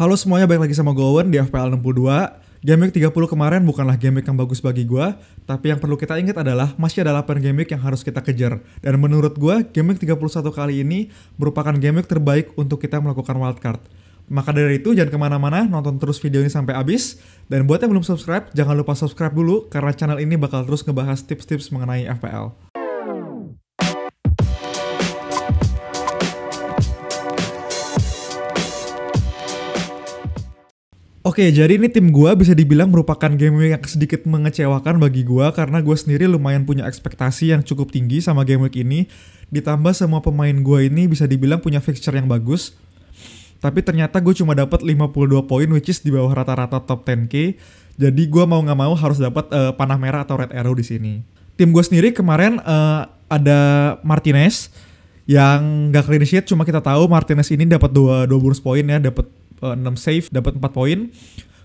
Halo semuanya, balik lagi sama Gowen di FPL 62. Game week 30 kemarin bukanlah game week yang bagus bagi gue, tapi yang perlu kita ingat adalah masih ada 8 game week yang harus kita kejar. Dan menurut gue, game week 31 kali ini merupakan game week terbaik untuk kita melakukan wildcard. Maka dari itu jangan kemana-mana, nonton terus video ini sampai habis. Dan buat yang belum subscribe, jangan lupa subscribe dulu karena channel ini bakal terus ngebahas tips-tips mengenai FPL. Oke, jadi ini tim gue bisa dibilang merupakan game week yang sedikit mengecewakan bagi gue karena gue sendiri lumayan punya ekspektasi yang cukup tinggi sama game week ini. Ditambah semua pemain gue ini bisa dibilang punya fixture yang bagus. Tapi ternyata gue cuma dapat 52 poin which is di bawah rata-rata top 10k. Jadi gue mau nggak mau harus dapat uh, panah merah atau red arrow di sini. Tim gue sendiri kemarin uh, ada Martinez yang nggak clean sheet cuma kita tahu Martinez ini dapat dua dua bonus poin ya dapat 6 save dapat 4 poin.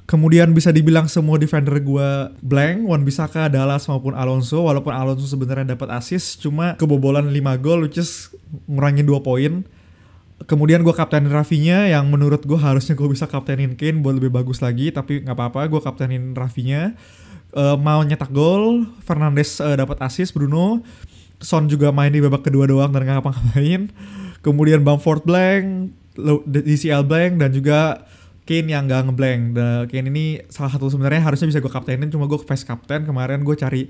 Kemudian bisa dibilang semua defender gue blank, Wan Bisaka, Dallas maupun Alonso. Walaupun Alonso sebenarnya dapat assist, cuma kebobolan 5 gol, which is ngurangin 2 poin. Kemudian gue kaptenin Rafinya yang menurut gue harusnya gue bisa kaptenin Kane buat lebih bagus lagi, tapi nggak apa-apa, gue kaptenin Rafinya. Uh, eh, mau nyetak gol, Fernandes uh, dapat assist, Bruno. Son juga main di babak kedua doang dan nggak ngapa-ngapain. Kemudian Bamford blank, DC blank dan juga Kane yang gak ngeblank. The Kane ini salah satu sebenarnya harusnya bisa gue kaptenin, cuma gue face kapten kemarin gue cari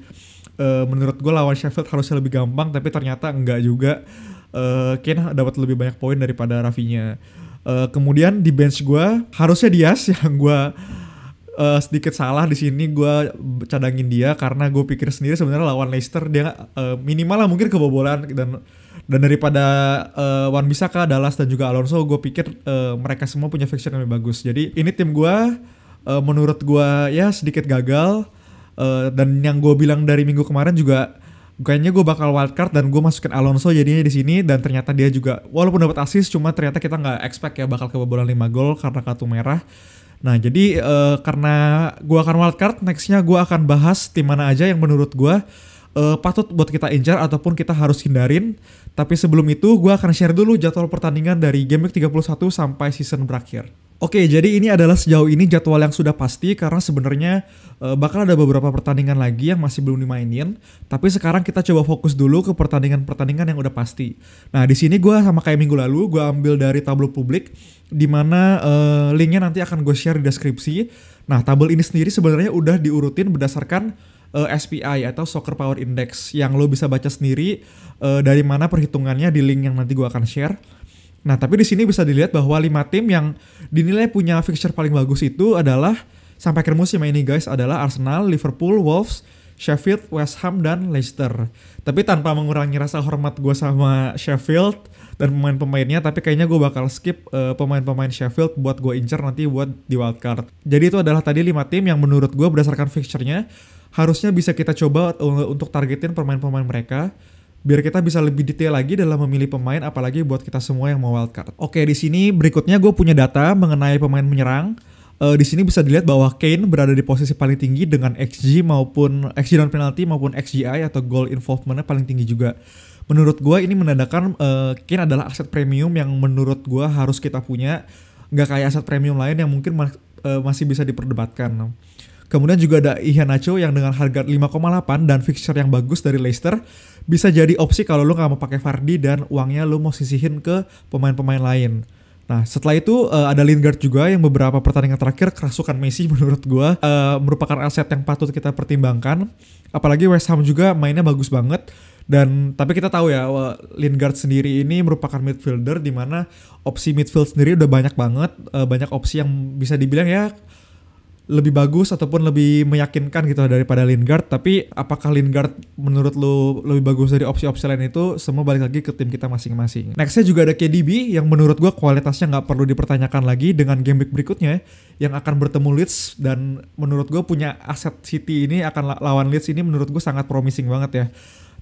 uh, menurut gue lawan Sheffield harusnya lebih gampang, tapi ternyata enggak juga. Uh, Kane dapat lebih banyak poin daripada Rafinya. Uh, eh, kemudian di bench gue harusnya Dias yang gue uh, sedikit salah di sini gue cadangin dia karena gue pikir sendiri sebenarnya lawan Leicester dia uh, minimal lah mungkin kebobolan dan dan daripada uh, Wan Bisaka, Dallas dan juga Alonso gue pikir uh, mereka semua punya fixture yang lebih bagus. Jadi ini tim gue uh, menurut gue ya sedikit gagal uh, dan yang gue bilang dari minggu kemarin juga kayaknya gue bakal wildcard dan gue masukin Alonso jadinya di sini dan ternyata dia juga walaupun dapat assist cuma ternyata kita nggak expect ya bakal kebobolan 5 gol karena kartu merah Nah, jadi uh, karena gue akan wildcard, nextnya gue akan bahas tim mana aja yang menurut gue uh, patut buat kita incar ataupun kita harus hindarin. Tapi sebelum itu, gue akan share dulu jadwal pertandingan dari game week 31 sampai season berakhir. Oke, jadi ini adalah sejauh ini jadwal yang sudah pasti karena sebenarnya uh, bakal ada beberapa pertandingan lagi yang masih belum dimainin. Tapi sekarang kita coba fokus dulu ke pertandingan-pertandingan yang udah pasti. Nah, di sini gue sama kayak minggu lalu gue ambil dari tabel publik, di mana eh, linknya nanti akan gue share di deskripsi. Nah, tabel ini sendiri sebenarnya udah diurutin berdasarkan uh, eh, SPI atau Soccer Power Index yang lo bisa baca sendiri uh, dari mana perhitungannya di link yang nanti gue akan share. Nah, tapi di sini bisa dilihat bahwa lima tim yang dinilai punya fixture paling bagus itu adalah sampai akhir musim ya ini guys adalah Arsenal, Liverpool, Wolves, Sheffield, West Ham, dan Leicester. Tapi tanpa mengurangi rasa hormat gue sama Sheffield dan pemain-pemainnya, tapi kayaknya gue bakal skip pemain eh, pemain-pemain Sheffield buat gue incer nanti buat di wildcard. Jadi itu adalah tadi lima tim yang menurut gue berdasarkan fixture harusnya bisa kita coba untuk targetin pemain-pemain mereka biar kita bisa lebih detail lagi dalam memilih pemain apalagi buat kita semua yang mau wild card. Oke, di sini berikutnya gue punya data mengenai pemain menyerang. E, di sini bisa dilihat bahwa Kane berada di posisi paling tinggi dengan xG maupun xG non penalty maupun xGI atau goal involvementnya paling tinggi juga. Menurut gue ini menandakan e, Kane adalah aset premium yang menurut gue harus kita punya. Nggak kayak aset premium lain yang mungkin ma e, eh, masih bisa diperdebatkan. Kemudian juga ada Ihanacho yang dengan harga 5,8 dan fixture yang bagus dari Leicester bisa jadi opsi kalau lo nggak mau pakai Vardy dan uangnya lo mau sisihin ke pemain-pemain lain. Nah, setelah itu uh, ada Lingard juga yang beberapa pertandingan terakhir kerasukan Messi menurut gue uh, merupakan aset yang patut kita pertimbangkan. Apalagi West Ham juga mainnya bagus banget dan tapi kita tahu ya eh, Lingard sendiri ini merupakan midfielder di mana opsi midfield sendiri udah banyak banget, uh, banyak opsi yang bisa dibilang ya lebih bagus ataupun lebih meyakinkan gitu daripada Lingard tapi apakah Lingard menurut lu lebih bagus dari opsi-opsi lain itu semua balik lagi ke tim kita masing-masing nextnya juga ada KDB yang menurut gua kualitasnya nggak perlu dipertanyakan lagi dengan game week berikutnya ya, yang akan bertemu Leeds dan menurut gua punya aset City ini akan lawan Leeds ini menurut gua sangat promising banget ya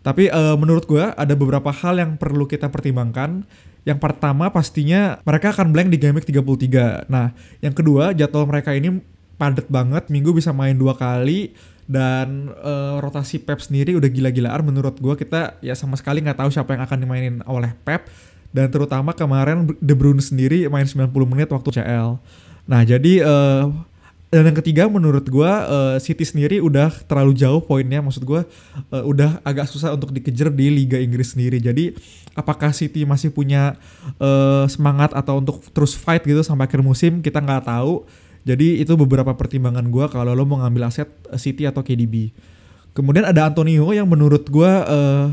tapi uh, menurut gue ada beberapa hal yang perlu kita pertimbangkan. Yang pertama pastinya mereka akan blank di game week 33. Nah, yang kedua jadwal mereka ini padat banget minggu bisa main dua kali dan uh, rotasi Pep sendiri udah gila-gilaan menurut gue kita ya sama sekali nggak tahu siapa yang akan dimainin oleh Pep dan terutama kemarin De Bruyne sendiri main 90 menit waktu CL. Nah jadi uh, dan yang ketiga menurut gue uh, City sendiri udah terlalu jauh poinnya maksud gue uh, udah agak susah untuk dikejar di Liga Inggris sendiri jadi apakah City masih punya uh, semangat atau untuk terus fight gitu sampai akhir musim kita nggak tahu jadi itu beberapa pertimbangan gue kalau lo mau ngambil aset eh, City atau KDB. Kemudian ada Antonio yang menurut gue uh,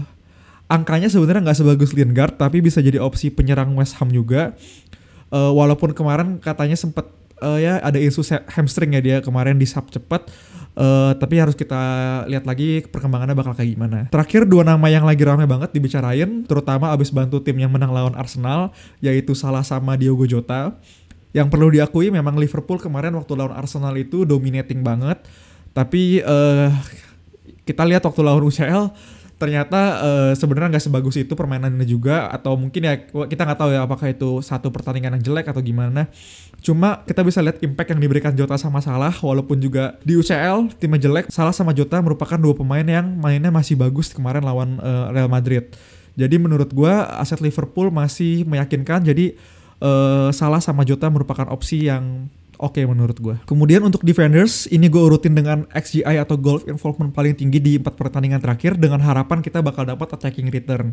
angkanya sebenarnya nggak sebagus Lingard tapi bisa jadi opsi penyerang West Ham juga. Uh, walaupun kemarin katanya sempat uh, eh, ya ada isu hamstring ya dia kemarin di sub cepat. Uh, tapi harus kita lihat lagi perkembangannya bakal kayak gimana. Terakhir dua nama yang lagi ramai banget dibicarain, terutama abis bantu tim yang menang lawan Arsenal, yaitu Salah sama Diogo Jota yang perlu diakui memang Liverpool kemarin waktu lawan Arsenal itu dominating banget tapi uh, kita lihat waktu lawan UCL ternyata uh, sebenarnya nggak sebagus itu permainannya juga atau mungkin ya kita nggak tahu ya apakah itu satu pertandingan yang jelek atau gimana cuma kita bisa lihat impact yang diberikan Jota sama Salah walaupun juga di UCL timnya jelek Salah sama Jota merupakan dua pemain yang mainnya masih bagus kemarin lawan uh, Real Madrid jadi menurut gue aset Liverpool masih meyakinkan jadi Eh, salah sama Jota merupakan opsi yang oke okay menurut gue. Kemudian untuk defenders, ini gue urutin dengan XGI atau golf involvement paling tinggi di empat pertandingan terakhir dengan harapan kita bakal dapat attacking return.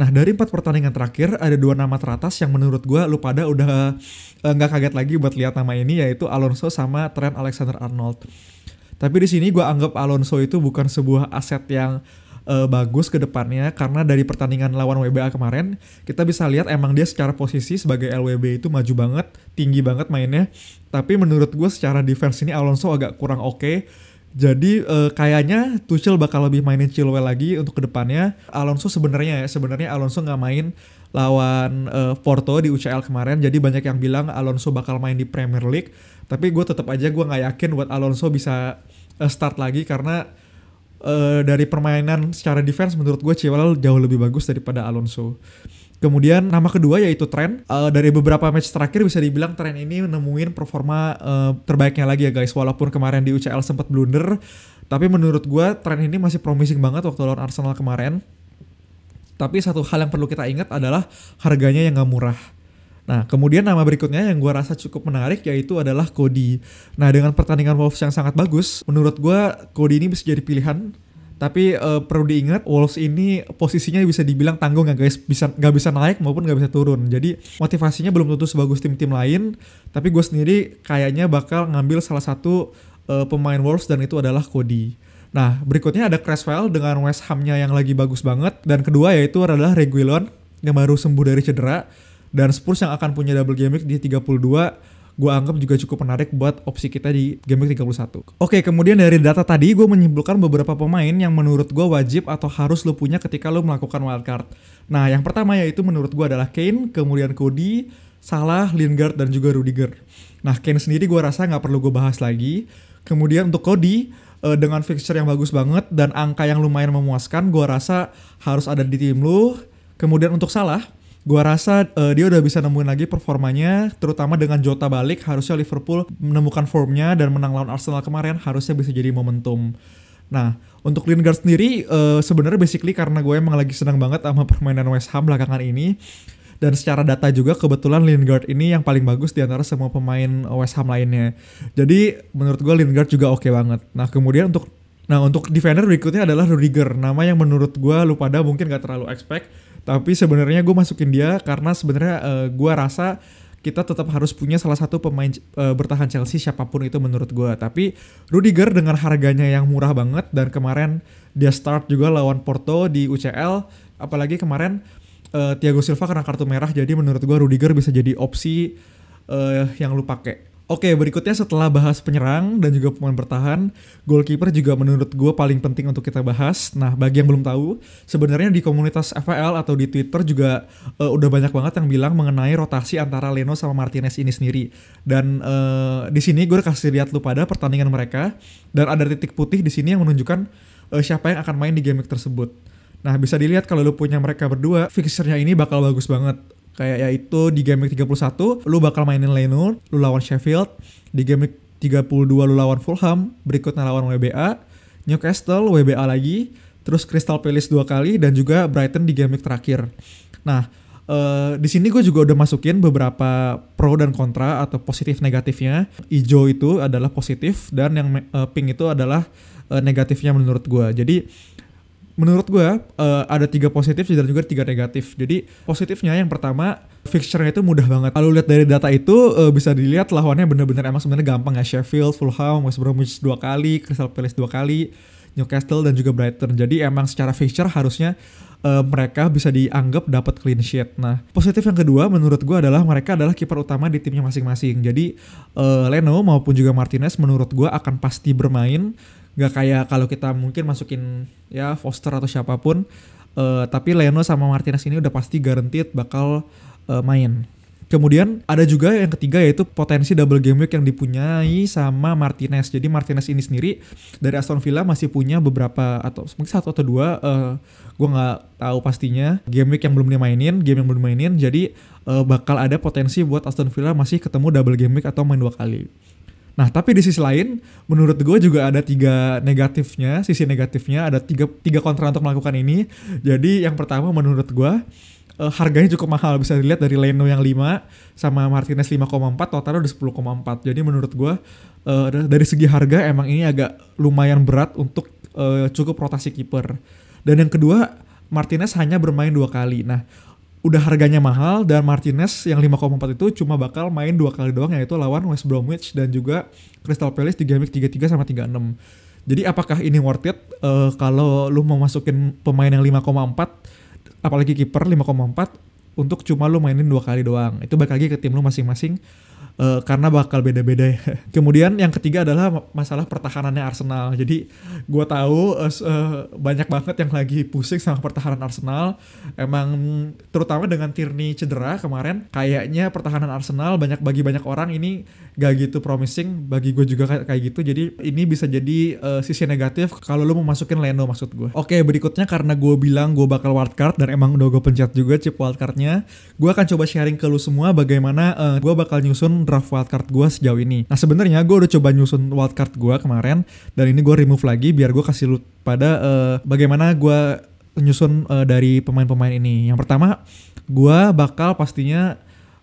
Nah dari empat pertandingan terakhir ada dua nama teratas yang menurut gue lu pada udah eh, nggak uh, kaget lagi buat lihat nama ini yaitu Alonso sama Trent Alexander Arnold. Tapi di sini gue anggap Alonso itu bukan sebuah aset yang uh, bagus ke depannya karena dari pertandingan lawan WBA kemarin kita bisa lihat emang dia secara posisi sebagai LWB itu maju banget, tinggi banget mainnya. Tapi menurut gue secara defense ini Alonso agak kurang oke. Okay. Jadi uh, kayaknya Tuchel bakal lebih mainin Chilwell lagi untuk kedepannya. Alonso sebenarnya ya sebenarnya Alonso nggak main lawan uh, Porto di UCL kemarin. Jadi banyak yang bilang Alonso bakal main di Premier League. Tapi gue tetap aja gue nggak yakin buat Alonso bisa uh, start lagi karena Eh, dari permainan secara defense menurut gue Chilwell jauh lebih bagus daripada Alonso. Kemudian nama kedua yaitu Trent. Uh, dari beberapa match terakhir bisa dibilang Trent ini nemuin performa uh, terbaiknya lagi ya guys. Walaupun kemarin di UCL sempat blunder, tapi menurut gue Trent ini masih promising banget waktu lawan Arsenal kemarin. Tapi satu hal yang perlu kita ingat adalah harganya yang gak murah. Nah, kemudian nama berikutnya yang gue rasa cukup menarik yaitu adalah Cody. Nah, dengan pertandingan Wolves yang sangat bagus, menurut gue Cody ini bisa jadi pilihan. Tapi uh, perlu diingat Wolves ini posisinya bisa dibilang tanggung ya guys, bisa nggak bisa naik maupun nggak bisa turun. Jadi motivasinya belum tentu sebagus tim-tim lain. Tapi gue sendiri kayaknya bakal ngambil salah satu uh, pemain Wolves dan itu adalah Cody. Nah, berikutnya ada Creswell dengan West Ham-nya yang lagi bagus banget. Dan kedua yaitu adalah Reguilon yang baru sembuh dari cedera dan Spurs yang akan punya double game week di 32 gue anggap juga cukup menarik buat opsi kita di game week 31. Oke, kemudian dari data tadi gue menyimpulkan beberapa pemain yang menurut gue wajib atau harus lo punya ketika lo melakukan wildcard. Nah, yang pertama yaitu menurut gue adalah Kane, kemudian Cody, Salah, Lingard, dan juga Rudiger. Nah, Kane sendiri gue rasa nggak perlu gue bahas lagi. Kemudian untuk Cody, eh, dengan fixture yang bagus banget dan angka yang lumayan memuaskan, gue rasa harus ada di tim lo. Kemudian untuk Salah, Gua rasa uh, dia udah bisa nemuin lagi performanya, terutama dengan Jota balik, harusnya Liverpool menemukan formnya dan menang lawan Arsenal kemarin harusnya bisa jadi momentum. Nah, untuk Lingard sendiri uh, sebenarnya basically karena gue emang lagi senang banget sama permainan West Ham belakangan ini dan secara data juga kebetulan Lingard ini yang paling bagus di antara semua pemain West Ham lainnya. Jadi menurut gue Lingard juga oke okay banget. Nah, kemudian untuk Nah untuk defender berikutnya adalah Rudiger, nama yang menurut gue lu pada mungkin gak terlalu expect tapi sebenarnya gue masukin dia karena sebenarnya uh, eh, gue rasa kita tetap harus punya salah satu pemain e, bertahan Chelsea siapapun itu menurut gue. Tapi Rudiger dengan harganya yang murah banget dan kemarin dia start juga lawan Porto di UCL, apalagi kemarin e, Thiago Silva kena kartu merah jadi menurut gue Rudiger bisa jadi opsi e, yang lu pakai. Oke, berikutnya setelah bahas penyerang dan juga pemain bertahan, goalkeeper juga menurut gue paling penting untuk kita bahas. Nah, bagi yang belum tahu, sebenarnya di komunitas FPL atau di Twitter juga uh, udah banyak banget yang bilang mengenai rotasi antara Leno sama Martinez ini sendiri. Dan uh, di sini gue kasih lihat lu pada pertandingan mereka dan ada titik putih di sini yang menunjukkan uh, siapa yang akan main di game tersebut. Nah, bisa dilihat kalau lu punya mereka berdua, fixernya ini bakal bagus banget Kayak yaitu di game week 31 lu bakal mainin Lenur, lu lawan Sheffield, di game week 32 lu lawan Fulham, berikutnya lawan WBA, Newcastle WBA lagi, terus Crystal Palace dua kali dan juga Brighton di game week terakhir. Nah, Uh, di sini gue juga udah masukin beberapa pro dan kontra atau positif negatifnya. Ijo itu adalah positif dan yang uh, pink itu adalah uh, negatifnya menurut gue. Jadi menurut gue uh, ada tiga positif dan juga tiga negatif. Jadi positifnya yang pertama fixture-nya itu mudah banget. Kalau lihat dari data itu uh, bisa dilihat lawannya bener-bener emang sebenarnya gampang ya Sheffield, Fulham, West Bromwich dua kali, Crystal Palace dua kali, Newcastle dan juga Brighton. Jadi emang secara fixture harusnya uh, mereka bisa dianggap dapat clean sheet. Nah, positif yang kedua menurut gue adalah mereka adalah kiper utama di timnya masing-masing. Jadi uh, Leno maupun juga Martinez menurut gue akan pasti bermain nggak kayak kalau kita mungkin masukin ya Foster atau siapapun uh, tapi Leno sama Martinez ini udah pasti guaranteed bakal uh, main Kemudian ada juga yang ketiga yaitu potensi double game week yang dipunyai sama Martinez. Jadi Martinez ini sendiri dari Aston Villa masih punya beberapa atau mungkin satu atau dua, uh, eh, gue nggak tahu pastinya game week yang belum dimainin, game yang belum dimainin. Jadi uh, bakal ada potensi buat Aston Villa masih ketemu double game week atau main dua kali. Nah, tapi di sisi lain, menurut gue juga ada tiga negatifnya, sisi negatifnya ada tiga, tiga kontra untuk melakukan ini. Jadi yang pertama menurut gue, uh, harganya cukup mahal. Bisa dilihat dari Leno yang 5 sama Martinez 5,4, totalnya udah 10,4. Jadi menurut gue, uh, dari segi harga emang ini agak lumayan berat untuk uh, cukup rotasi kiper. Dan yang kedua, Martinez hanya bermain dua kali. Nah, udah harganya mahal dan Martinez yang 5,4 itu cuma bakal main dua kali doang yaitu lawan West Bromwich dan juga Crystal Palace di game 33 sama 36. Jadi apakah ini worth it uh, kalau lu mau masukin pemain yang 5,4 apalagi kiper 5,4 untuk cuma lu mainin dua kali doang. Itu balik lagi ke tim lu masing-masing uh, karena bakal beda-beda ya. Kemudian yang ketiga adalah masalah pertahanannya Arsenal. Jadi gue tahu uh, uh, banyak banget yang lagi pusing sama pertahanan Arsenal. Emang terutama dengan Tierney cedera kemarin, kayaknya pertahanan Arsenal banyak bagi banyak orang ini gak gitu promising. Bagi gue juga kayak, kayak gitu. Jadi ini bisa jadi uh, sisi negatif kalau lo mau masukin Leno maksud gue. Oke berikutnya karena gue bilang gue bakal wildcard dan emang udah gue pencet juga chip wildcardnya. Gue akan coba sharing ke lo semua bagaimana uh, gue bakal nyusun draft wildcard gue sejauh ini. Nah sebenarnya gue udah coba nyusun wildcard gue kemarin dan ini gue remove lagi biar gue kasih lu pada uh, bagaimana gue nyusun uh, dari pemain-pemain ini. Yang pertama gue bakal pastinya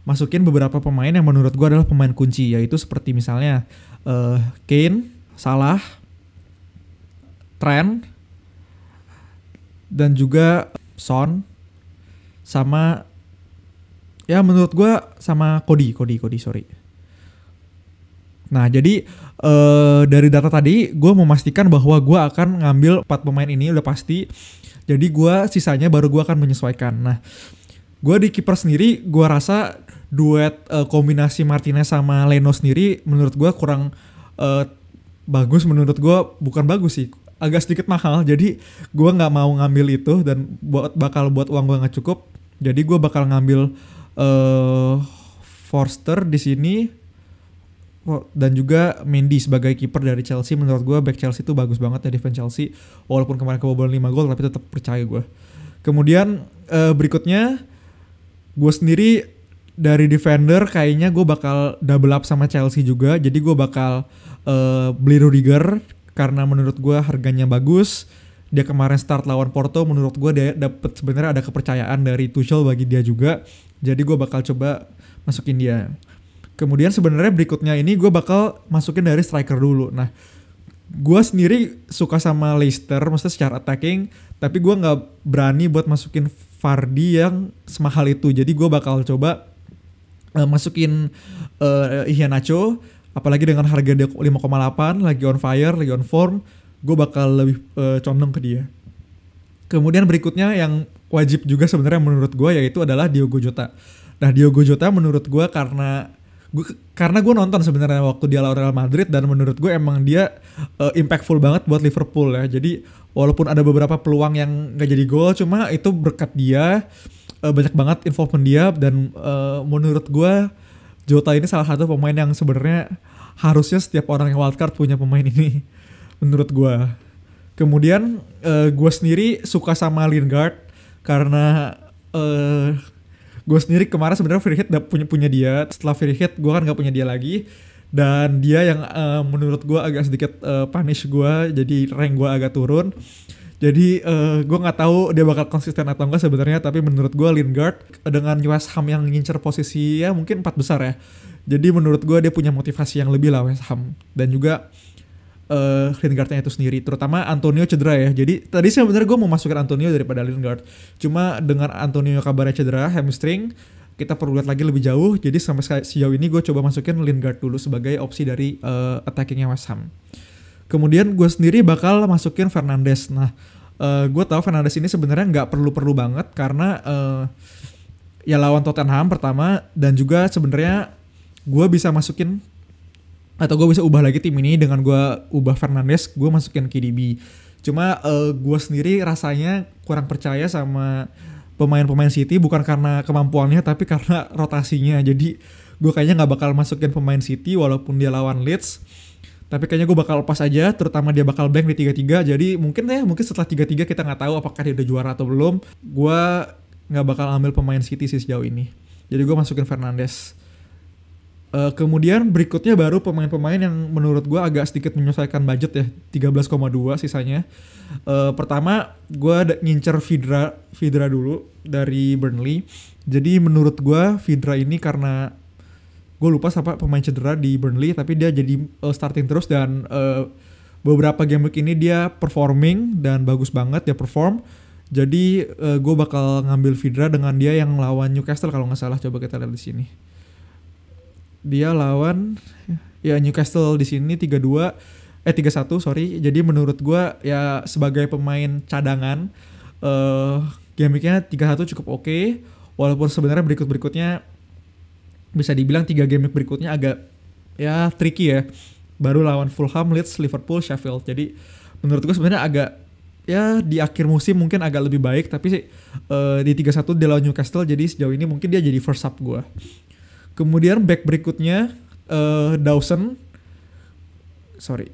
masukin beberapa pemain yang menurut gue adalah pemain kunci yaitu seperti misalnya uh, Kane, Salah, Trent, dan juga Son sama ya menurut gue sama Kodi Kodi Kodi sorry Nah, jadi uh, dari data tadi gue memastikan bahwa gue akan ngambil empat pemain ini udah pasti. Jadi gue sisanya baru gue akan menyesuaikan. Nah, gue di kiper sendiri gue rasa duet uh, kombinasi Martinez sama Leno sendiri menurut gue kurang uh, bagus menurut gue bukan bagus sih agak sedikit mahal jadi gue nggak mau ngambil itu dan buat bakal buat uang gue nggak cukup jadi gue bakal ngambil uh, Forster di sini dan juga Mendy sebagai kiper dari Chelsea menurut gue back Chelsea itu bagus banget ya defense Chelsea walaupun kemarin kebobolan 5 gol tapi tetap percaya gue. Kemudian uh, berikutnya gue sendiri dari defender kayaknya gue bakal double up sama Chelsea juga jadi gue bakal uh, beli Rudiger karena menurut gue harganya bagus dia kemarin start lawan Porto menurut gue dia dapat sebenarnya ada kepercayaan dari Tuchel bagi dia juga jadi gue bakal coba masukin dia kemudian sebenarnya berikutnya ini gue bakal masukin dari striker dulu nah gue sendiri suka sama Leicester maksudnya secara attacking tapi gue nggak berani buat masukin Fardi yang semahal itu jadi gue bakal coba uh, masukin uh, Iheanacho apalagi dengan harga dia 5,8 lagi on fire lagi on form gue bakal lebih uh, condong ke dia. Kemudian berikutnya yang wajib juga sebenarnya menurut gue yaitu adalah Diogo Jota. Nah Diogo Jota menurut gue karena gue karena gue nonton sebenarnya waktu dia lawan Real Madrid dan menurut gue emang dia uh, impactful banget buat Liverpool ya. Jadi walaupun ada beberapa peluang yang gak jadi gol cuma itu berkat dia uh, banyak banget involvement dia dan uh, menurut gue Jota ini salah satu pemain yang sebenarnya harusnya setiap orang yang wildcard punya pemain ini menurut gue. Kemudian uh, eh, gue sendiri suka sama Lingard karena uh, eh, gue sendiri kemarin sebenarnya free hit punya punya dia. Setelah free hit gue kan gak punya dia lagi dan dia yang uh, menurut gue agak sedikit uh, punish gue jadi rank gue agak turun. Jadi uh, gue nggak tahu dia bakal konsisten atau enggak sebenarnya, tapi menurut gue Lingard dengan West Ham yang ngincer posisi ya mungkin empat besar ya. Jadi menurut gue dia punya motivasi yang lebih lah West Ham dan juga uh, Lingardnya itu sendiri terutama Antonio cedera ya jadi tadi sebenarnya gue mau masukin Antonio daripada Lingard cuma dengan Antonio kabarnya cedera hamstring kita perlu lihat lagi lebih jauh jadi sampai sejauh ini gue coba masukin Lingard dulu sebagai opsi dari uh, attackingnya West Ham kemudian gue sendiri bakal masukin Fernandes nah uh, eh, gue tahu Fernandes ini sebenarnya nggak perlu-perlu banget karena uh, ya lawan Tottenham pertama dan juga sebenarnya gue bisa masukin atau gue bisa ubah lagi tim ini dengan gue ubah Fernandes gue masukin KDB cuma uh, eh, gue sendiri rasanya kurang percaya sama pemain-pemain City bukan karena kemampuannya tapi karena rotasinya jadi gue kayaknya nggak bakal masukin pemain City walaupun dia lawan Leeds tapi kayaknya gue bakal lepas aja terutama dia bakal blank di tiga tiga jadi mungkin ya mungkin setelah tiga tiga kita nggak tahu apakah dia udah juara atau belum gue nggak bakal ambil pemain City sih sejauh ini jadi gue masukin Fernandes Uh, kemudian berikutnya baru pemain-pemain yang menurut gue agak sedikit menyesuaikan budget ya 13,2 sisanya. Uh, pertama gue ngincer Vidra Vidra dulu dari Burnley. Jadi menurut gue Vidra ini karena gue lupa siapa pemain cedera di Burnley tapi dia jadi uh, starting terus dan uh, beberapa game week ini dia performing dan bagus banget dia perform. Jadi uh, gue bakal ngambil Vidra dengan dia yang lawan Newcastle kalau nggak salah coba kita lihat di sini dia lawan ya Newcastle di sini 3-2 eh 3-1 sorry. Jadi menurut gue ya sebagai pemain cadangan eh uh, game weeknya 3-1 cukup oke okay, walaupun sebenarnya berikut-berikutnya bisa dibilang tiga game berikutnya agak ya tricky ya. Baru lawan Fulham, Leeds, Liverpool, Sheffield. Jadi menurut gue sebenarnya agak ya di akhir musim mungkin agak lebih baik tapi sih eh, uh, di 3-1 dia lawan Newcastle jadi sejauh ini mungkin dia jadi first up gue Kemudian back berikutnya uh, Dawson. Sorry.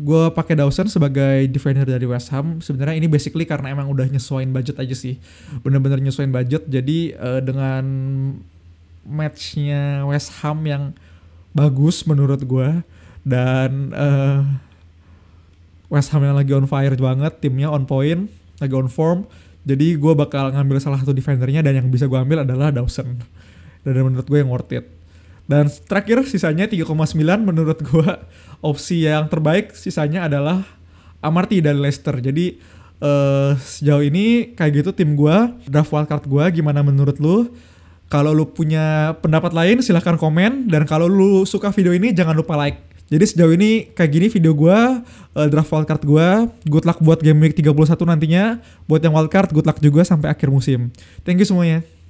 Gue pakai Dawson sebagai defender dari West Ham. Sebenarnya ini basically karena emang udah nyesuain budget aja sih. Bener-bener nyesuain budget. Jadi uh, dengan matchnya West Ham yang bagus menurut gue dan uh, West Ham yang lagi on fire banget, timnya on point, lagi on form. Jadi gue bakal ngambil salah satu defendernya dan yang bisa gue ambil adalah Dawson dan menurut gue yang worth it dan terakhir sisanya 3,9 menurut gue opsi yang terbaik sisanya adalah Amarty dan Leicester jadi uh, sejauh ini kayak gitu tim gue draft wildcard gue gimana menurut lu kalau lu punya pendapat lain silahkan komen dan kalau lu suka video ini jangan lupa like jadi sejauh ini kayak gini video gue, uh, draft wildcard gue. Good luck buat game week 31 nantinya. Buat yang wildcard, good luck juga sampai akhir musim. Thank you semuanya.